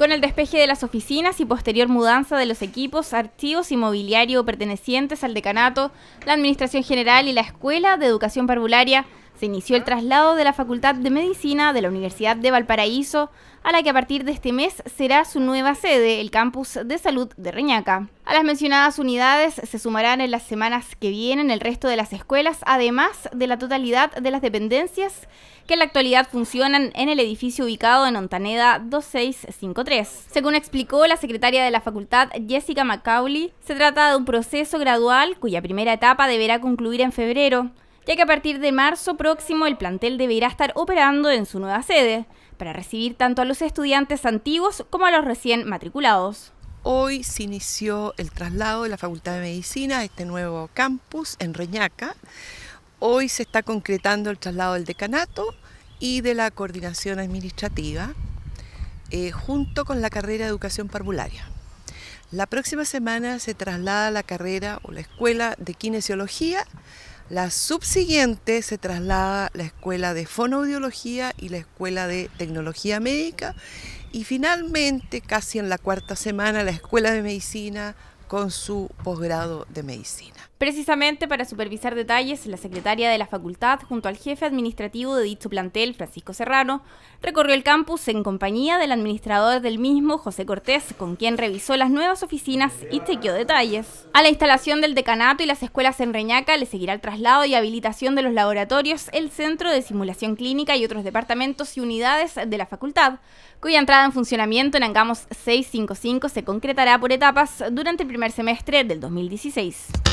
Con el despeje de las oficinas y posterior mudanza de los equipos, archivos y mobiliario pertenecientes al decanato, la Administración General y la Escuela de Educación Parvularia se inició el traslado de la Facultad de Medicina de la Universidad de Valparaíso, a la que a partir de este mes será su nueva sede, el Campus de Salud de Reñaca. A las mencionadas unidades se sumarán en las semanas que vienen el resto de las escuelas, además de la totalidad de las dependencias que en la actualidad funcionan en el edificio ubicado en Ontaneda 2653. Según explicó la secretaria de la facultad, Jessica Macaulay, se trata de un proceso gradual cuya primera etapa deberá concluir en febrero ya que a partir de marzo próximo el plantel deberá estar operando en su nueva sede, para recibir tanto a los estudiantes antiguos como a los recién matriculados. Hoy se inició el traslado de la Facultad de Medicina a este nuevo campus en Reñaca. Hoy se está concretando el traslado del decanato y de la coordinación administrativa eh, junto con la carrera de educación parvularia. La próxima semana se traslada la carrera o la escuela de kinesiología la subsiguiente se traslada a la Escuela de Fonoaudiología y la Escuela de Tecnología Médica. Y finalmente, casi en la cuarta semana, la Escuela de Medicina con su posgrado de medicina. Precisamente para supervisar detalles, la secretaria de la facultad, junto al jefe administrativo de dicho plantel, Francisco Serrano, recorrió el campus en compañía del administrador del mismo, José Cortés, con quien revisó las nuevas oficinas y chequeó detalles. A la instalación del decanato y las escuelas en Reñaca le seguirá el traslado y habilitación de los laboratorios, el centro de simulación clínica y otros departamentos y unidades de la facultad, cuya entrada en funcionamiento en Angamos 655 se concretará por etapas durante el primer primer semestre del 2016.